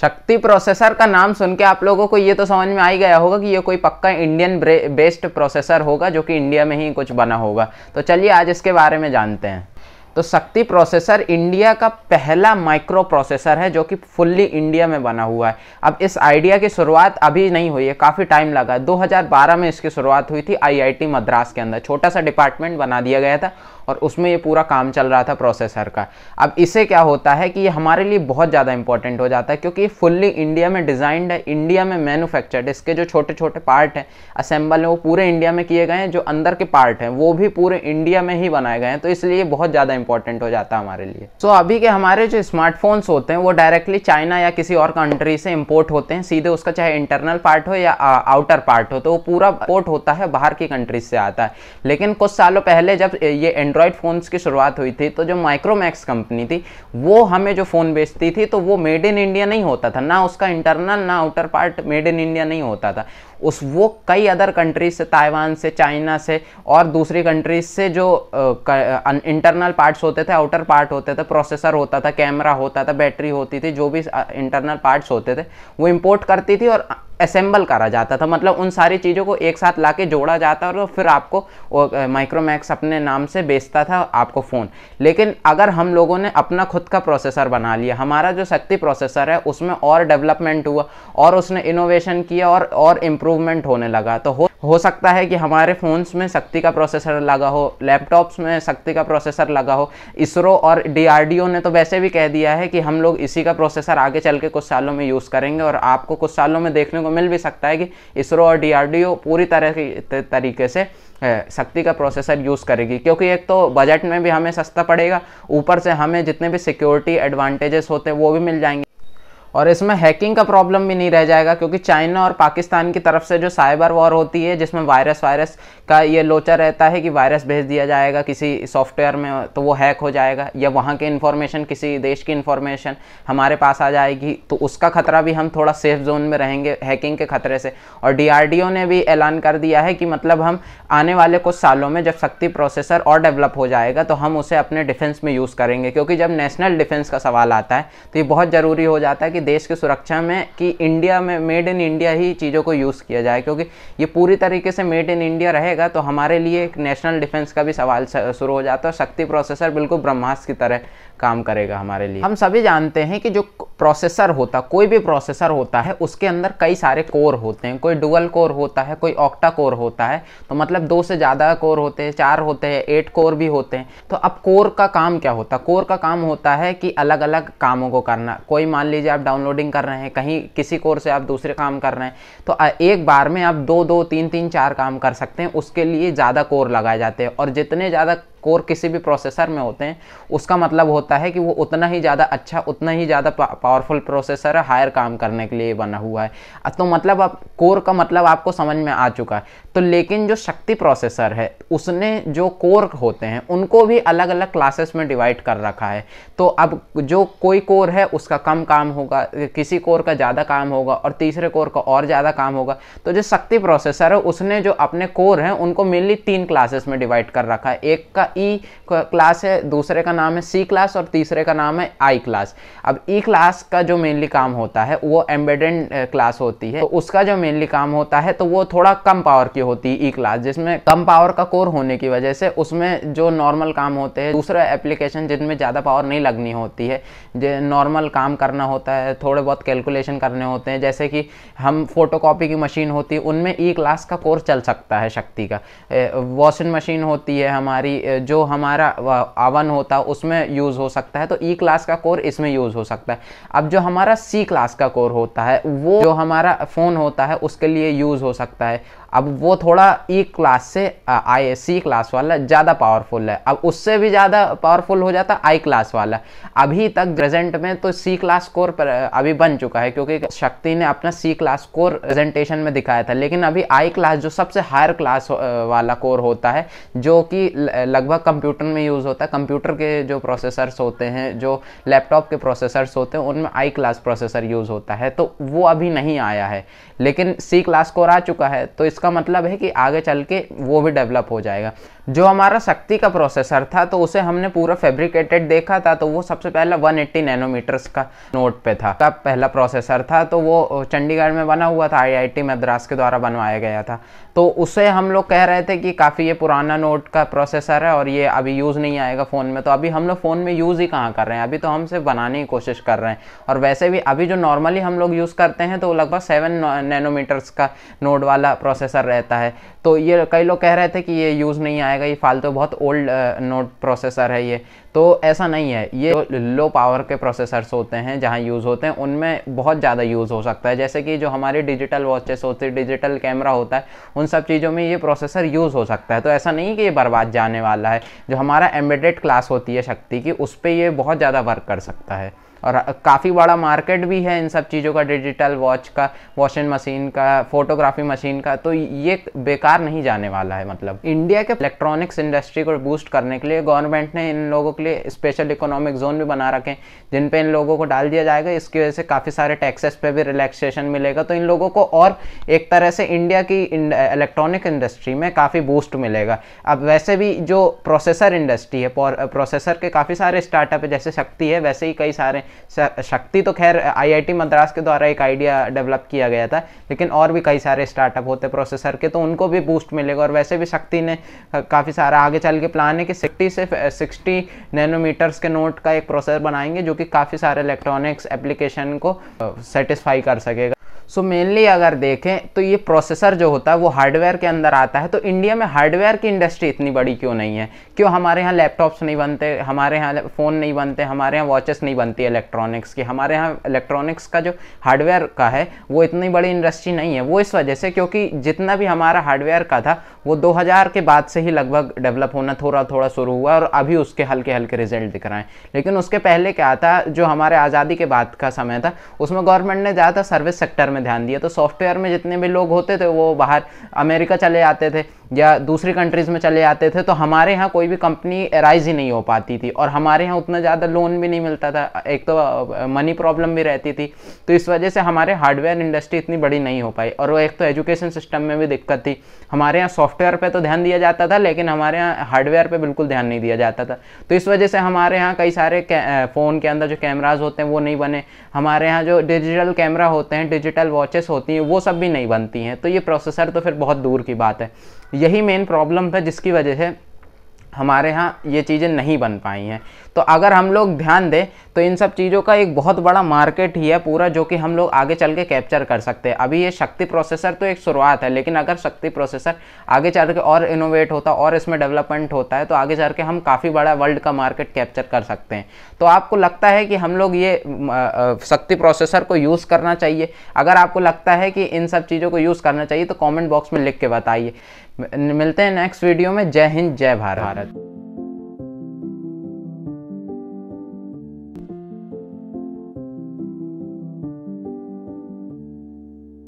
शक्ति प्रोसेसर का नाम सुन के आप लोगों को ये तो समझ में आ ही गया होगा कि ये कोई पक्का इंडियन बेस्ड प्रोसेसर होगा जो कि इंडिया में ही कुछ बना होगा तो चलिए आज इसके बारे में जानते हैं तो शक्ति प्रोसेसर इंडिया का पहला माइक्रो प्रोसेसर है जो कि फुल्ली इंडिया में बना हुआ है अब इस आइडिया की शुरुआत अभी नहीं हुई है काफ़ी टाइम लगा है 2012 में इसकी शुरुआत हुई थी आईआईटी मद्रास के अंदर छोटा सा डिपार्टमेंट बना दिया गया था और उसमें ये पूरा काम चल रहा था प्रोसेसर का अब इसे क्या होता है कि ये हमारे लिए बहुत ज़्यादा इंपॉर्टेंट हो जाता है क्योंकि ये फुल्ली इंडिया में डिज़ाइंड है इंडिया में मैनुफैक्चर्ड इसके जो छोटे छोटे पार्ट हैं असेंबल हैं वो पूरे इंडिया में किए गए हैं जो अंदर के पार्ट हैं वो भी पूरे इंडिया में ही बनाए गए हैं तो इसलिए बहुत ज़्यादा इंपॉर्टेंट हो जाता है हमारे लिए सो so, अभी के हमारे जो स्मार्टफोन्स होते हैं वो डायरेक्टली चाइना या किसी और कंट्री से इम्पोर्ट होते हैं सीधे उसका चाहे इंटरनल पार्ट हो या आउटर पार्ट हो तो वो पूरा पोर्ट होता है बाहर की कंट्रीज से आता है लेकिन कुछ सालों पहले जब ये एंड्रॉयड फ़ोन्स की शुरुआत हुई थी तो जो माइक्रोमैक्स कंपनी थी वो हमें जो फ़ोन बेचती थी तो वो मेड इन इंडिया नहीं होता था ना उसका इंटरनल ना outer part made in India नहीं होता था उस वो कई अदर कंट्रीज से ताइवान से चाइना से और दूसरी कंट्रीज से जो इंटरनल पार्ट्स होते थे आउटर पार्ट होते थे प्रोसेसर होता था कैमरा होता था बैटरी होती थी जो भी इंटरनल पार्ट्स होते थे वो इम्पोर्ट करती थी और असेंबल करा जाता था मतलब उन सारी चीज़ों को एक साथ ला जोड़ा जाता और फिर आपको माइक्रोमैक्स अपने नाम से बेचता था आपको फ़ोन लेकिन अगर हम लोगों ने अपना खुद का प्रोसेसर बना लिया हमारा जो शक्ति प्रोसेसर है उसमें और डेवलपमेंट हुआ और उसने इनोवेशन किया और और इम्प्रूवमेंट होने लगा तो हो हो सकता है कि हमारे फ़ोन्स में शक्ति का प्रोसेसर लगा हो लैपटॉप्स में शक्ति का प्रोसेसर लगा हो इसरो और डीआरडीओ ने तो वैसे भी कह दिया है कि हम लोग इसी का प्रोसेसर आगे चल के कुछ सालों में यूज़ करेंगे और आपको कुछ सालों में देखने को को मिल भी सकता है कि इसरो और डीआरडीओ पूरी तरह की तरीके से शक्ति का प्रोसेसर यूज़ करेगी क्योंकि एक तो बजट में भी हमें सस्ता पड़ेगा ऊपर से हमें जितने भी सिक्योरिटी एडवांटेजेस होते हैं वो भी मिल जाएंगे और इसमें हैकिंग का प्रॉब्लम भी नहीं रह जाएगा क्योंकि चाइना और पाकिस्तान की तरफ से जो साइबर वॉर होती है जिसमें वायरस वायरस का ये लोचा रहता है कि वायरस भेज दिया जाएगा किसी सॉफ्टवेयर में तो वो हैक हो जाएगा या वहाँ के इन्फॉर्मेशन किसी देश की इन्फॉर्मेशन हमारे पास आ जाएगी तो उसका खतरा भी हम थोड़ा सेफ जोन में रहेंगे हैकिंग के खतरे से और डी ने भी ऐलान कर दिया है कि मतलब हम आने वाले कुछ सालों में जब शक्ति प्रोसेसर और डेवलप हो जाएगा तो हम उसे अपने डिफेंस में यूज़ करेंगे क्योंकि जब नेशनल डिफेंस का सवाल आता है तो ये बहुत ज़रूरी हो जाता है कि कि देश की सुरक्षा में कि इंडिया में मेड इन इंडिया ही चीज़ों को यूज़ किया जाए क्योंकि ये पूरी तरीके से मेड इन इंडिया रहेगा तो हमारे लिए एक नेशनल डिफेंस का भी सवाल शुरू हो जाता है शक्ति प्रोसेसर बिल्कुल ब्रह्मास्त्र की तरह काम करेगा हमारे लिए हम सभी जानते हैं कि जो प्रोसेसर होता कोई भी प्रोसेसर होता है उसके अंदर कई सारे कोर होते हैं कोई डुअल कोर होता है कोई ऑक्टा कोर होता है तो मतलब दो से ज़्यादा कोर होते हैं चार होते हैं एट कोर भी होते हैं तो अब कोर का काम क्या होता है कोर का काम होता है कि अलग अलग कामों को करना कोई मान लीजिए आप डाउनलोडिंग कर रहे हैं कहीं किसी कोर से आप दूसरे काम कर रहे हैं तो एक बार में आप दो दो तीन तीन चार काम कर सकते हैं उसके लिए ज़्यादा कोर लगाए जाते हैं और जितने ज़्यादा कोर किसी भी प्रोसेसर में होते हैं उसका मतलब होता है कि वो उतना ही ज़्यादा अच्छा उतना ही ज़्यादा पावरफुल प्रोसेसर है हायर काम करने के लिए बना हुआ है तो मतलब अब कोर का मतलब आपको समझ में आ चुका है तो लेकिन जो शक्ति प्रोसेसर है उसने जो कोर होते हैं उनको भी अलग अलग क्लासेस में डिवाइड कर रखा है तो अब जो कोई कोर है उसका कम काम होगा किसी कोर का ज़्यादा काम होगा और तीसरे कोर का और ज़्यादा काम होगा तो जो शक्ति प्रोसेसर है उसने जो अपने कोर हैं उनको मेनली तीन क्लासेस में डिवाइड कर रखा है एक का ई e क्लास है दूसरे का नाम है सी क्लास और तीसरे का नाम है आई क्लास अब ई e क्लास का जो मेनली काम होता है वो एम्बेडेड क्लास होती है तो उसका जो मेनली काम होता है तो वो थोड़ा कम पावर की होती है ई e क्लास जिसमें कम पावर का कोर होने की वजह से उसमें जो नॉर्मल काम होते हैं दूसरा एप्लीकेशन जिनमें ज़्यादा पावर नहीं लगनी होती है नॉर्मल काम करना होता है थोड़े बहुत कैलकुलेशन करने होते हैं जैसे कि हम फोटोकॉपी की मशीन होती है उनमें ई क्लास का कोर चल सकता है शक्ति का वॉशिंग मशीन होती है हमारी जो हमारा आवन होता है उसमें यूज़ हो सकता है तो ई e क्लास का कोर इसमें यूज़ हो सकता है अब जो हमारा सी क्लास का कोर होता है वो जो हमारा फ़ोन होता है उसके लिए यूज़ हो सकता है अब वो थोड़ा ई e क्लास से आई सी क्लास वाला ज़्यादा पावरफुल है अब उससे भी ज़्यादा पावरफुल हो जाता आई क्लास वाला अभी तक प्रेजेंट में तो सी क्लास कोर पर अभी बन चुका है क्योंकि शक्ति ने अपना सी क्लास कोर प्रेजेंटेशन में दिखाया था लेकिन अभी आई क्लास जो सबसे हायर क्लास वाला कोर होता है जो कि लगभग कंप्यूटर में यूज़ होता है कंप्यूटर के जो प्रोसेसर्स होते हैं जो लैपटॉप के प्रोसेसर्स होते हैं उनमें आई क्लास प्रोसेसर यूज़ होता है तो वो अभी नहीं आया है लेकिन सी क्लास कोर आ चुका है तो इस इसका मतलब है कि आगे चल के वो भी डेवलप हो जाएगा जो हमारा शक्ति का प्रोसेसर था तो उसे हमने पूरा फेब्रिकेटेड देखा था तो वो सबसे पहला 180 नैनोमीटर्स का नोट पे था का पहला प्रोसेसर था तो वो चंडीगढ़ में बना हुआ था आईआईटी मद्रास के द्वारा बनवाया गया था तो उसे हम लोग कह रहे थे कि काफ़ी ये पुराना नोट का प्रोसेसर है और ये अभी यूज़ नहीं आएगा फ़ोन में तो अभी हम लोग फ़ोन में यूज़ ही कहाँ कर रहे हैं अभी तो हम सिर्फ बनाने की कोशिश कर रहे हैं और वैसे भी अभी जो नॉर्मली हम लोग यूज़ करते हैं तो लगभग सेवन नैनोमीटर्स का नोट वाला प्रोसेसर प्रोसेसर रहता है तो ये कई लोग कह रहे थे कि ये यूज़ नहीं आएगा ये फालतू तो बहुत ओल्ड नोट प्रोसेसर है ये तो ऐसा नहीं है ये लो पावर के प्रोसेसर्स होते हैं जहाँ यूज़ होते हैं उनमें बहुत ज़्यादा यूज़ हो सकता है जैसे कि जो हमारे डिजिटल वॉचेस होते हैं डिजिटल कैमरा होता है उन सब चीज़ों में ये प्रोसेसर यूज़ हो सकता है तो ऐसा नहीं कि ये बर्बाद जाने वाला है जो हमारा एम्बेडेड क्लास होती है शक्ति की उस पर ये बहुत ज़्यादा वर्क कर सकता है और काफ़ी बड़ा मार्केट भी है इन सब चीज़ों का डिजिटल वॉच का वॉशिंग मशीन का फोटोग्राफी मशीन का तो ये बेकार नहीं जाने वाला है मतलब इंडिया के इलेक्ट्रॉनिक्स इंडस्ट्री को बूस्ट करने के लिए गवर्नमेंट ने इन लोगों के लिए लिए स्पेशल इकोनॉमिक जोन भी बना रखे हैं जिन पे इन लोगों को डाल दिया जाएगा इसकी वजह से काफ़ी सारे टैक्सेस पे भी रिलैक्सेशन मिलेगा तो इन लोगों को और एक तरह से इंडिया की इलेक्ट्रॉनिक इंडस्ट्री में काफ़ी बूस्ट मिलेगा अब वैसे भी जो प्रोसेसर इंडस्ट्री है प्रोसेसर के काफ़ी सारे स्टार्टअप है जैसे शक्ति है वैसे ही कई सारे शक्ति तो खैर आई मद्रास के द्वारा एक आइडिया डेवलप किया गया था लेकिन और भी कई सारे स्टार्टअप होते हैं प्रोसेसर के तो उनको भी बूस्ट मिलेगा और वैसे भी शक्ति ने काफ़ी सारा आगे चल के प्लान है कि सिक्सटी से सिक्सटी नैनोमीटर्स के नोट का एक प्रोसेसर बनाएंगे जो कि काफ़ी सारे इलेक्ट्रॉनिक्स एप्लीकेशन को सेटिस्फाई uh, कर सकेगा सो so मेनली अगर देखें तो ये प्रोसेसर जो होता है वो हार्डवेयर के अंदर आता है तो इंडिया में हार्डवेयर की इंडस्ट्री इतनी बड़ी क्यों नहीं है क्यों हमारे यहाँ लैपटॉप्स नहीं बनते हमारे यहाँ फ़ोन नहीं बनते हमारे यहाँ वॉचेस नहीं बनती इलेक्ट्रॉनिक्स की हमारे यहाँ इलेक्ट्रॉनिक्स का जो हार्डवेयर का है वो इतनी बड़ी इंडस्ट्री नहीं है वो इस वजह से क्योंकि जितना भी हमारा हार्डवेयर का था वो दो के बाद से ही लगभग डेवलप होना थोड़ा थोड़ा शुरू हुआ और अभी उसके हल्के हल्के रिजल्ट दिख रहे हैं लेकिन उसके पहले क्या था जो हमारे आज़ादी के बाद का समय था उसमें गवर्नमेंट ने ज़्यादा सर्विस सेक्टर में में ध्यान दिया तो सॉफ्टवेयर में जितने भी लोग होते थे वो बाहर अमेरिका चले जाते थे या दूसरी कंट्रीज़ में चले जाते थे तो हमारे यहाँ कोई भी कंपनी राइज ही नहीं हो पाती थी और हमारे यहाँ उतना ज़्यादा लोन भी नहीं मिलता था एक तो मनी प्रॉब्लम भी रहती थी तो इस वजह से हमारे हार्डवेयर इंडस्ट्री इतनी बड़ी नहीं हो पाई और वो एक तो एजुकेशन सिस्टम में भी दिक्कत थी हमारे यहाँ सॉफ्टवेयर पर तो ध्यान दिया जाता था लेकिन हमारे यहाँ हार्डवेयर पर बिल्कुल ध्यान नहीं दिया जाता था तो इस वजह से हमारे यहाँ कई सारे फ़ोन के अंदर जो कैमराज होते हैं वो नहीं बने हमारे यहाँ जो डिजिटल कैमरा होते हैं डिजिटल वॉचेस होती हैं वो सब भी नहीं बनती हैं तो ये प्रोसेसर तो फिर बहुत दूर की बात है यही मेन प्रॉब्लम है जिसकी वजह से हमारे यहाँ ये चीज़ें नहीं बन पाई हैं तो अगर हम लोग ध्यान दें तो इन सब चीज़ों का एक बहुत बड़ा मार्केट ही है पूरा जो कि हम लोग आगे चल के कैप्चर कर सकते हैं अभी ये शक्ति प्रोसेसर तो एक शुरुआत है लेकिन अगर शक्ति प्रोसेसर आगे चल के और इनोवेट होता और इसमें डेवलपमेंट होता है तो आगे चल के हम काफ़ी बड़ा वर्ल्ड का मार्केट कैप्चर कर सकते हैं तो आपको लगता है कि हम लोग ये शक्ति प्रोसेसर को यूज़ करना चाहिए अगर आपको लगता है कि इन सब चीज़ों को यूज़ करना चाहिए तो कॉमेंट बॉक्स में लिख के बताइए मिलते हैं नेक्स्ट वीडियो में जय हिंद जय भारत